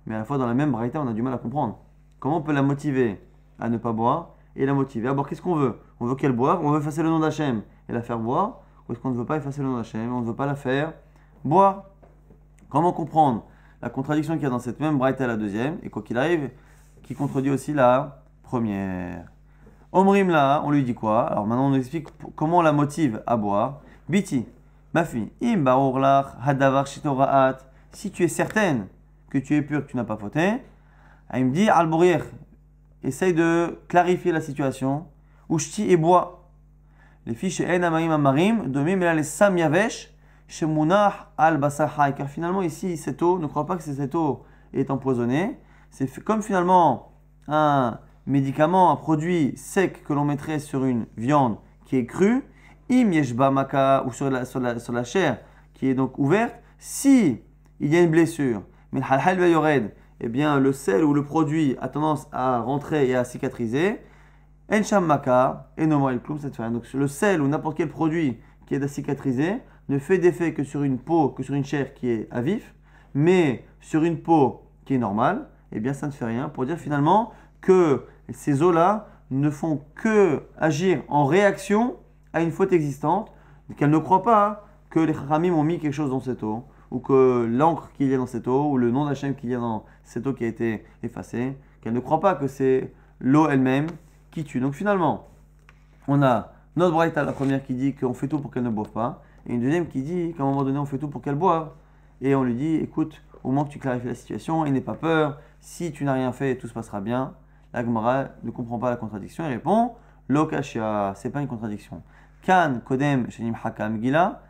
mais à la fois dans la même braïta, on a du mal à comprendre. Comment on peut la motiver à ne pas boire et la motiver à boire Qu'est-ce qu'on veut On veut qu'elle boive, on veut effacer le nom d'Hachem et la faire boire, ou est-ce qu'on ne veut pas effacer le nom d'Hachem, on ne veut pas la faire boire Comment comprendre la contradiction qu'il y a dans cette même à la deuxième, et quoi qu'il arrive, qui contredit aussi la première Omrim là, on lui dit quoi Alors maintenant on explique comment on la motive à boire. Biti, ma fille, im hadavar Si tu es certaine que tu es pure, que tu n'as pas fauté, il me dit al essaye de clarifier la situation. Ushti et bois. Les fiches en amarim amarim, domim les chez al Car finalement, ici, cette eau, ne crois pas que cette eau est empoisonnée. C'est comme finalement un médicament, un produit sec que l'on mettrait sur une viande qui est crue, im maka, ou sur la, sur, la, chair qui est donc ouverte, si il y a une blessure, mais eh bien le sel ou le produit a tendance à rentrer et à cicatriser. Encham maka, et no Donc le sel ou n'importe quel produit qui est à cicatriser ne fait d'effet que sur une peau, que sur une chair qui est à vif, mais sur une peau qui est normale, eh bien ça ne fait rien pour dire finalement que ces eaux-là ne font que agir en réaction à une faute existante, qu'elle ne croit pas que les Khamim ont mis quelque chose dans cette eau, ou que l'encre qu'il y a dans cette eau, ou le nom d'Hachem qu'il y a dans cette eau qui a été effacée, qu'elle ne croit pas que c'est l'eau elle-même qui tue. Donc finalement, on a notre braïta, la première qui dit qu'on fait tout pour qu'elle ne boive pas, et une deuxième qui dit qu'à un moment donné, on fait tout pour qu'elle boive. Et on lui dit, écoute, au moins que tu clarifies la situation, et n'aie pas peur, si tu n'as rien fait, tout se passera bien. La Gemara ne comprend pas la contradiction et répond, Lokashia, c'est pas une contradiction. Kan kodem hakam gila,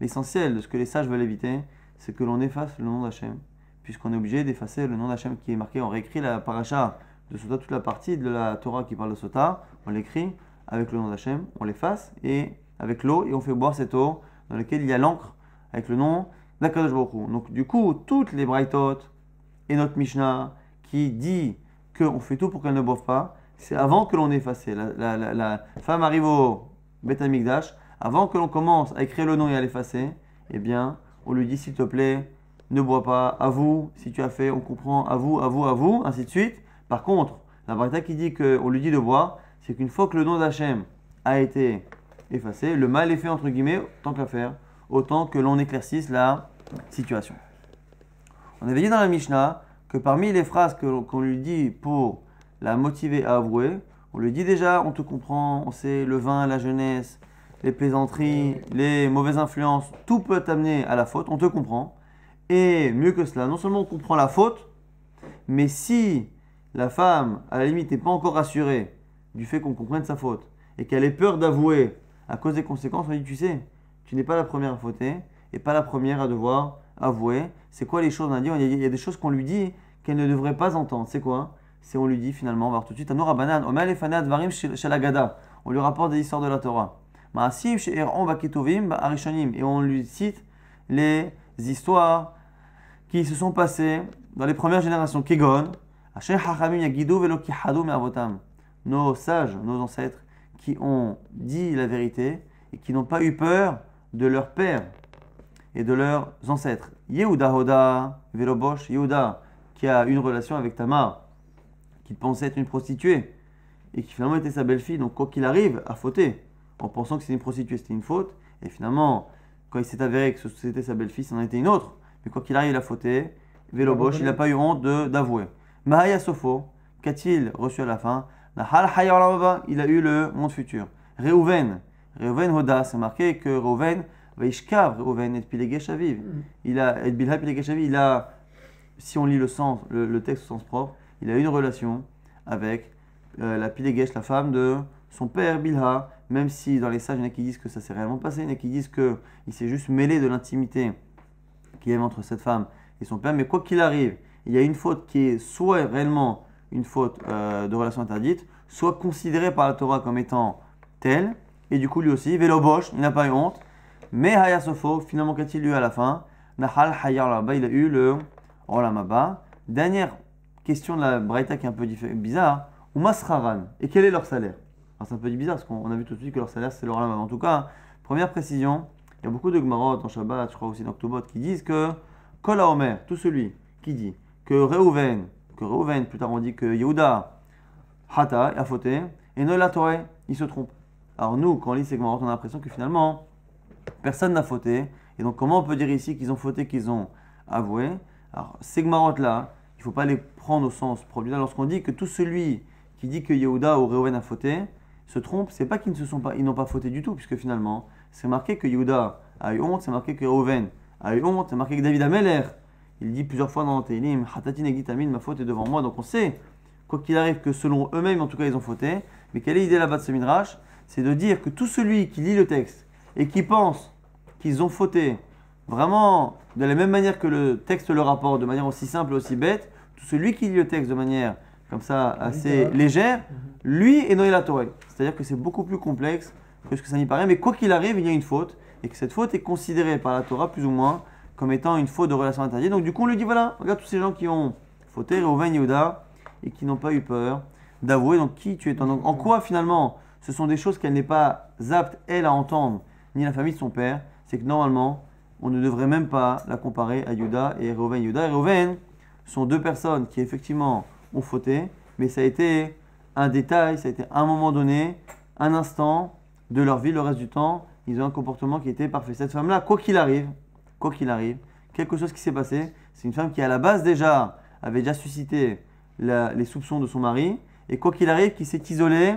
L'essentiel de ce que les sages veulent éviter, c'est que l'on efface le nom d'Hachem, puisqu'on est obligé d'effacer le nom d'Hachem qui est marqué, on réécrit la paracha de toute la partie de la Torah qui parle de Sota, on l'écrit avec le nom d'Hachem, on l'efface, et avec l'eau, et on fait boire cette eau dans laquelle il y a l'encre avec le nom d'Akadosh Baruch Donc du coup, toutes les Braithot et notre Mishnah qui dit qu'on fait tout pour qu'elle ne boive pas, c'est avant que l'on efface, La, femme arrive au Beth Amikdash, avant que l'on commence à écrire le nom et à l'effacer, eh bien, on lui dit s'il te plaît, ne bois pas, à vous, si tu as fait, on comprend, à vous, à vous, à vous, ainsi de suite. Par contre, la Brita qui dit qu'on lui dit de boire, c'est qu'une fois que le nom d'Hachem a été effacé, le mal est fait entre guillemets, tant qu'à faire, autant que l'on éclaircisse la situation. On avait dit dans la Mishnah que parmi les phrases qu'on lui dit pour la motiver à avouer, on lui dit déjà, on te comprend, on sait le vin, la jeunesse, les plaisanteries, les mauvaises influences, tout peut t'amener à la faute, on te comprend. Et mieux que cela, non seulement on comprend la faute, mais si la femme, à la limite, n'est pas encore rassurée du fait qu'on comprenne sa faute et qu'elle ait peur d'avouer à cause des conséquences, on dit Tu sais, tu n'es pas la première à fauter et pas la première à devoir avouer. C'est quoi les choses a dit Il y a des choses qu'on lui dit qu'elle ne devrait pas entendre. C'est quoi C'est on lui dit finalement, on va voir tout de suite, Varim On lui rapporte des histoires de la Torah. Et on lui cite les histoires qui se sont passées dans les premières générations. Kegon, nos sages, nos ancêtres, qui ont dit la vérité et qui n'ont pas eu peur de leur père et de leurs ancêtres. Yehuda Hoda, Velobosh, Yehuda, qui a une relation avec Tamar, qui pensait être une prostituée et qui finalement était sa belle-fille, donc quoi qu'il arrive, a fauté en pensant que c'était une prostituée, c'était une faute, et finalement, quand il s'est avéré que c'était sa belle-fille, c'en était une autre, mais quoi qu'il arrive, il a fauté. il n'a pas eu honte d'avouer. Mahaya Sofo, qu'a-t-il reçu à la fin Il a eu le monde futur. Reuven, Reuven Hoda, c'est marqué que Reuven, Veishkav Reuven et Pilegeshaviv. Mm. Il a, et il a, si on lit le sens, le, texte au sens propre, il a une relation avec euh, la Pilegesh, la femme de son père Bilha, même si dans les sages, il y en a qui disent que ça s'est réellement passé, il y en a qui disent qu'il s'est juste mêlé de l'intimité qu'il y a entre cette femme et son père, mais quoi qu'il arrive, il y a une faute qui est soit réellement une faute euh, de relation interdite, soit considérée par la Torah comme étant telle, et du coup lui aussi, Vélo il n'a pas eu honte, mais Hayasofo, finalement qu'a-t-il eu à la fin Nahal Hayar là il a eu le Olamaba. Dernière question de la Braïta qui est un peu bizarre, ou et quel est leur salaire c'est un peu bizarre, parce qu'on a vu tout de suite que leur salaire c'est Rolamaba. En tout cas, première précision, il y a beaucoup de Gmarot en Shabbat, je crois aussi dans Octobot, qui disent que Kol Omer, tout celui qui dit que Reuven, que Reuven, plus tard on dit que Yehuda, Hata, a fauté, et la Toré, il se trompe. Alors nous, quand on lit ces on a l'impression que finalement, personne n'a fauté. Et donc comment on peut dire ici qu'ils ont fauté, qu'ils ont avoué Alors ces là il ne faut pas les prendre au sens propre. Lorsqu'on dit que tout celui qui dit que Yehuda ou Reuven a fauté, se trompe, c'est pas qu'ils ne pas, n'ont pas fauté du tout, puisque finalement, c'est marqué que Yehuda a eu honte, c'est marqué que Reuven a eu honte, c'est marqué que David a mêlé. Il dit plusieurs fois dans Télim, Hatatine et ma faute est devant moi. Donc on sait, quoi qu'il arrive, que selon eux-mêmes, en tout cas, ils ont fauté. Mais quelle est l'idée là-bas de ce midrash C'est de dire que tout celui qui lit le texte et qui pense qu'ils ont fauté, vraiment de la même manière que le texte le rapporte, de manière aussi simple, aussi bête, tout celui qui lit le texte de manière comme ça assez légère, mhm. lui est Noé la Torah. C'est-à-dire que c'est beaucoup plus complexe que ce que ça n'y paraît, mais quoi qu'il arrive, il y a une faute, et que cette faute est considérée par la Torah plus ou moins comme étant une faute de relation interdite. Donc du coup, on lui dit voilà, regarde tous ces gens qui ont fauté Réhouven, Yoda, et qui n'ont pas eu peur d'avouer donc qui tu es. en quoi finalement ce sont des choses qu'elle n'est pas apte, elle, à entendre, ni la famille de son père, c'est que normalement, on ne devrait même pas la comparer à Yoda et Réhouven. Yoda et Réhouven sont deux personnes qui effectivement ont fauté, mais ça a été un détail, ça a été un moment donné, un instant de leur vie, le reste du temps, ils ont un comportement qui était parfait. Cette femme-là, quoi qu'il arrive, quoi qu'il arrive, quelque chose qui s'est passé. C'est une femme qui, à la base, déjà, avait déjà suscité les soupçons de son mari, et quoi qu'il arrive, qui s'est isolée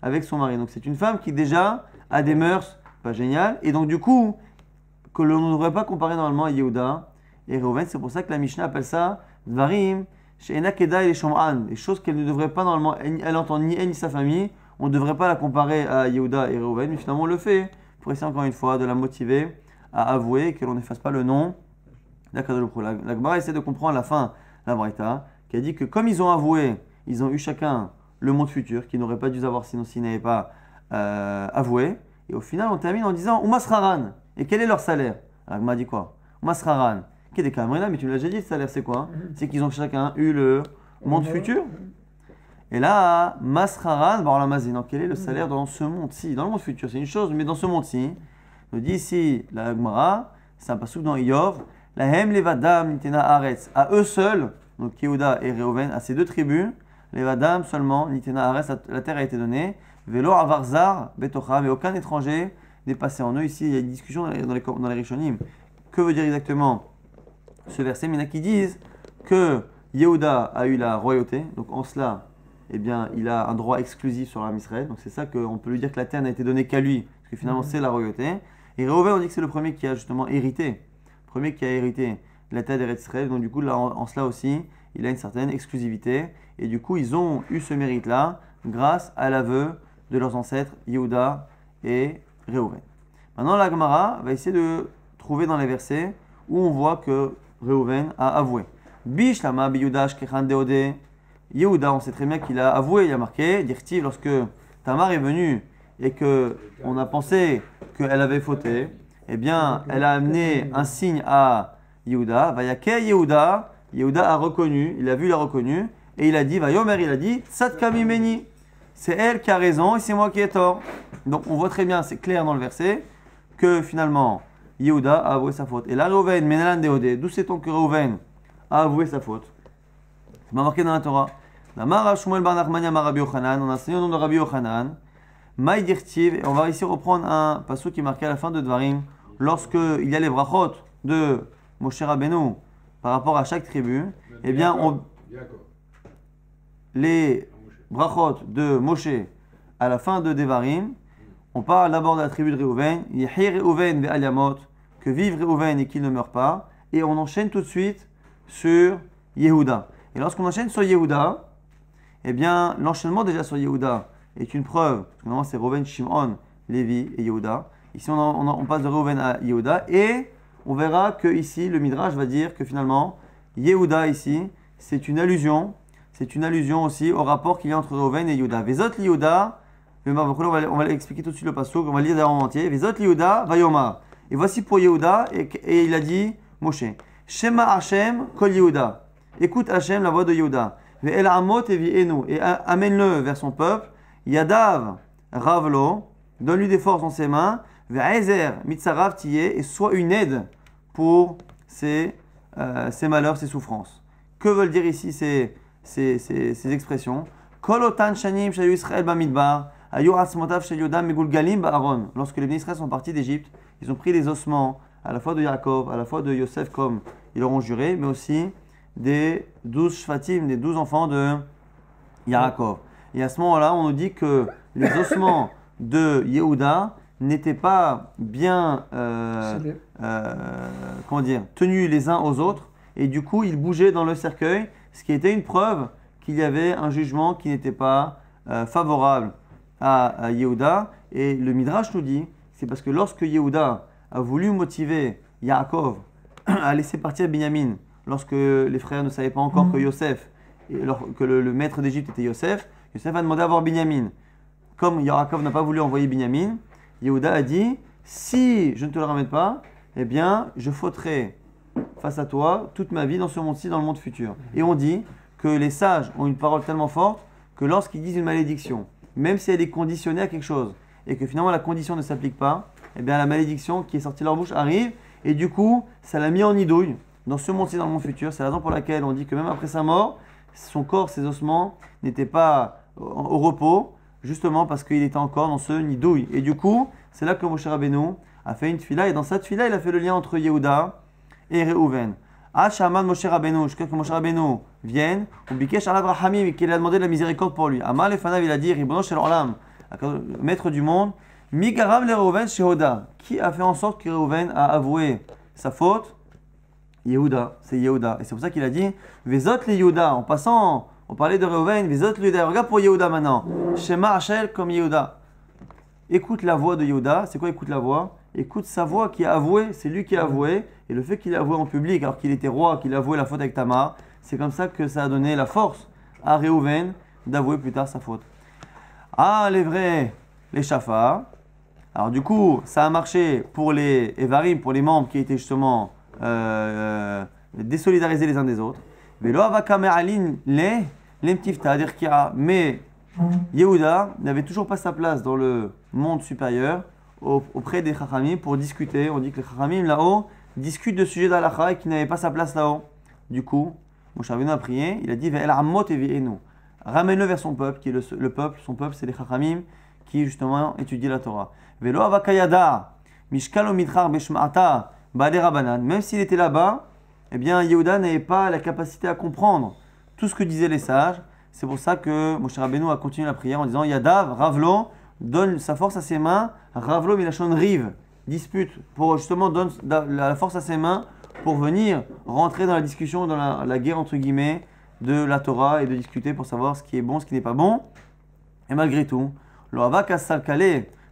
avec son mari. Donc, c'est une femme qui, déjà, a des mœurs pas géniales, et donc, du coup, que l'on ne devrait pas comparer normalement à Yehuda et Reuven. C'est pour ça que la Mishnah appelle ça Dvarim, Enakeda et Shom'an, les choses qu'elle ne devrait pas normalement, elle entend ni elle ni sa famille. On ne devrait pas la comparer à Yehuda et Reuven, mais finalement on le fait pour essayer encore une fois de la motiver à avouer que l'on n'efface pas le nom la essaie de comprendre la fin la qui a dit que comme ils ont avoué, ils ont eu chacun le monde futur, qu'ils n'auraient pas dû avoir sinon s'ils n'avaient pas euh, avoué. Et au final, on termine en disant Umasraran. Et quel est leur salaire L'Akma dit quoi Qui est des Kamrina, mais tu l'as déjà dit, le salaire c'est quoi C'est qu'ils ont chacun eu le monde futur. Et là, Masraran, Barlamazin, quel est le salaire dans ce monde-ci Dans le monde futur, c'est une chose, mais dans ce monde-ci, le dit ici la Gemara, c'est un passage dans Ior, « la Hem Levadam Nitena Aretz, à eux seuls, donc Yehuda et Reuven, à ces deux tribus, Levadam seulement, Nitena Aretz, la terre a été donnée, Velo Avarzar Betocha, mais aucun étranger n'est passé en eux. Ici, il y a une discussion dans les, dans les, Rishonim. Que veut dire exactement ce verset Mais il y en a qui disent que Yehuda a eu la royauté, donc en cela, eh bien, il a un droit exclusif sur la Israël. Donc c'est ça qu'on peut lui dire que la terre n'a été donnée qu'à lui, parce que finalement, mhm. c'est la royauté. Et Réhouven, on dit que c'est le premier qui a justement hérité, premier qui a hérité la terre d'Eretz Donc du coup, en, cela aussi, il a une certaine exclusivité. Et du coup, ils ont eu ce mérite-là grâce à l'aveu de leurs ancêtres Yehuda et Reuven. Maintenant, la Gemara va essayer de trouver dans les versets où on voit que Reuven a avoué. Bishlama yuda shkechan Yehuda, on sait très bien qu'il a avoué, il a marqué, dirtiv, lorsque Tamar est venu, et que on a pensé qu'elle avait fauté, eh bien, elle a amené un signe à Yehuda. Vayake Yehuda, Yehuda a reconnu, il a vu, il a reconnu, et il a dit, Vayomer, il a dit, Satkamimeni. C'est elle qui a raison et c'est moi qui ai tort. Donc on voit très bien, c'est clair dans le verset, que finalement, Yehuda a avoué sa faute. Et là, Reuven, Menelan deodé, d'où sait-on que Reuven a avoué sa faute C'est marqué dans la Torah. La Mara Shmuel Bar Rabbi Yochanan, on a enseigné au nom de Rabbi Yochanan, Maïdirtiv, on va ici reprendre un passage qui est à la fin de Devarim. Lorsque il y a les brachot de Moshe Rabbeinu par rapport à chaque tribu, eh bien, on, les brachot de Moshe à la fin de Devarim, on parle d'abord de la tribu de Réhouven, Reuven Réhouven Aliamot, que vive Réhouven et qu'il ne meurt pas, et on enchaîne tout de suite sur Yehuda. Et lorsqu'on enchaîne sur Yehuda, eh bien, l'enchaînement déjà sur Yehuda, est une preuve. Parce normalement, c'est Reuven, Shimon, Lévi et Yehuda. Ici, on, on, passe de Reuven à Yehuda. Et on verra que ici, le Midrash va dire que finalement, Yehuda ici, c'est une allusion. C'est une allusion aussi au rapport qu'il y a entre Reuven et Yehuda. Vezot Yehuda, on va, on l'expliquer tout de suite le passage, on va lire d'abord en entier. Vezot Yehuda, Vayomar. Et voici pour Yehuda, et, il a dit Moshe. Shema Hashem, Kol Yehuda. Écoute Hashem la voix de Yehuda. Et amène-le vers son peuple. Yadav Ravlo, donne-lui des forces dans ses mains, Ve'ezer Mitzarav Tiye, et soit une aide pour euh, ses, malheurs, ses souffrances. Que veulent dire ici ces, expressions Kolotan Shanim Ayur Asmotav Megulgalim Ba'aron. Lorsque les ministres sont partis d'Égypte, ils ont pris les ossements, à la fois de Yaakov, à la fois de Yosef, comme ils l'auront juré, mais aussi des douze Shfatim, des douze enfants de Yaakov. Et à ce moment-là, on nous dit que les ossements de Yehuda n'étaient pas bien euh, euh, comment dire, tenus les uns aux autres, et du coup, ils bougeaient dans le cercueil, ce qui était une preuve qu'il y avait un jugement qui n'était pas euh, favorable à, Yehuda. Et le Midrash nous dit, c'est parce que lorsque Yehuda a voulu motiver Yaakov à laisser partir Benjamin, lorsque les frères ne savaient pas encore mhm. que que le, le maître d'Égypte était Yosef, Yosef a demandé à voir Binyamin. Comme Yaakov n'a pas voulu envoyer Binyamin, Yehuda a dit Si je ne te le ramène pas, eh bien, je fauterai face à toi toute ma vie dans ce monde-ci, dans le monde futur. Et on dit que les sages ont une parole tellement forte que lorsqu'ils disent une malédiction, même si elle est conditionnée à quelque chose, et que finalement la condition ne s'applique pas, eh bien la malédiction qui est sortie de leur bouche arrive, et du coup, ça l'a mis en idouille dans ce monde-ci, dans le monde futur. C'est la raison pour laquelle on dit que même après sa mort, son corps, ses ossements n'étaient pas au repos, justement parce qu'il était encore dans ce nidouille. Et du coup, c'est là que Moshe Rabbeinu a fait une fila, et dans cette fila, il a fait le lien entre Yehuda et Reuven. Ah, Shaman Moshe je jusqu'à que Moshe Rabbeinu vienne, ou Bikesh al Abraham, qu'il a demandé de la miséricorde pour lui. Amal Fanav, il a dit, maître du monde, Migaram le Reuven Qui a fait en sorte que Reuven a avoué sa faute Yehuda, c'est Yehuda. Et c'est pour ça qu'il a dit, Vezot le Yehuda, en passant on parlait de Reuven, lui Yehuda. Regarde pour Yehuda maintenant. Shema Hachel comme Yehuda. Écoute la voix de Yehuda. C'est quoi écoute la voix Écoute sa voix qui a avoué. C'est lui qui a avoué. Et le fait qu'il a avoué en public, alors qu'il était roi, qu'il a avoué la faute avec Tamar, c'est comme ça que ça a donné la force à Reuven d'avouer plus tard sa faute. Ah, les vrais, les chafards. Alors du coup, ça a marché pour les Evarim, pour les membres qui étaient justement euh, euh, désolidarisés les uns des autres. C'est-à-dire qu'il y a. Mais Yehuda n'avait toujours pas sa place dans le monde supérieur auprès des Chachamim pour discuter. On dit que les Chachamim là-haut discutent de sujets d'Alacha et qu'il n'avait pas sa place là-haut. Du coup, mon cher a prié, il a dit Ramène-le vers son peuple, qui est le, peuple. Son peuple, c'est les Chachamim qui justement étudient la Torah. Même s'il était là-bas, eh bien, Yehuda n'avait pas la capacité à comprendre tout ce que disaient les sages. C'est pour ça que Moshe Rabbeinu a continué la prière en disant Yadav, Ravlo, donne sa force à ses mains, Ravlo Milachon Rive, dispute, pour justement donner la force à ses mains pour venir rentrer dans la discussion, dans la, guerre entre guillemets de la Torah et de discuter pour savoir ce qui est bon, ce qui n'est pas bon. Et malgré tout,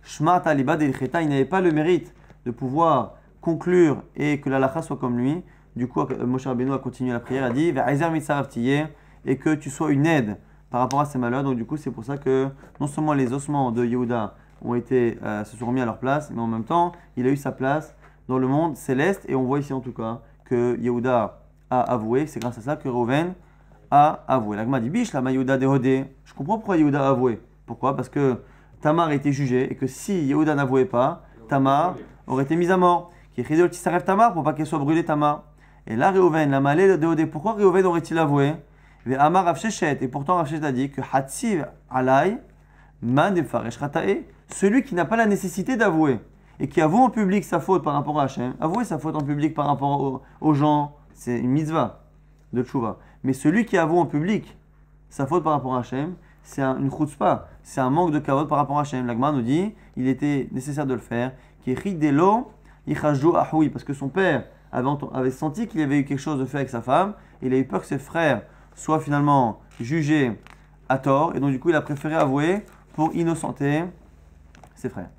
Shmat il n'avait pas le mérite de pouvoir conclure et que l'alacha soit comme lui. Du coup, euh, Moshe Rabbeinu a continué la prière, a dit et que tu sois une aide par rapport à ces malheurs. Donc, du coup, c'est pour ça que non seulement les ossements de Yehuda ont été, euh, se sont remis à leur place, mais en même temps, il a eu sa place dans le monde céleste. Et on voit ici en tout cas que Yehuda a avoué, c'est grâce à ça que Reuven a avoué. L'agma dit Bish, la Yehuda déhodé. Je comprends pourquoi Yehuda a avoué. Pourquoi Parce que Tamar a été jugé et que si Yehuda n'avouait pas, Tamar aurait été mise à mort. Qui Tamar pour pas qu'elle soit brûlée Tamar. Et là, Réhoven, la malé, de déodé. Pourquoi Réhoven aurait-il avoué Et pourtant, Rav a dit que alay celui qui n'a pas la nécessité d'avouer et qui avoue en public sa faute par rapport à Hachem, avouer sa faute en public par rapport aux gens, c'est une mitzvah de tchouva. Mais celui qui avoue en public sa faute par rapport à Hachem, c'est un, une c'est un manque de kavod par rapport à Hachem. L'Agma nous dit, il était nécessaire de le faire, parce que son père avait senti qu'il avait eu quelque chose de fait avec sa femme. Il a eu peur que ses frères soient finalement jugés à tort. Et donc, du coup, il a préféré avouer pour innocenter ses frères.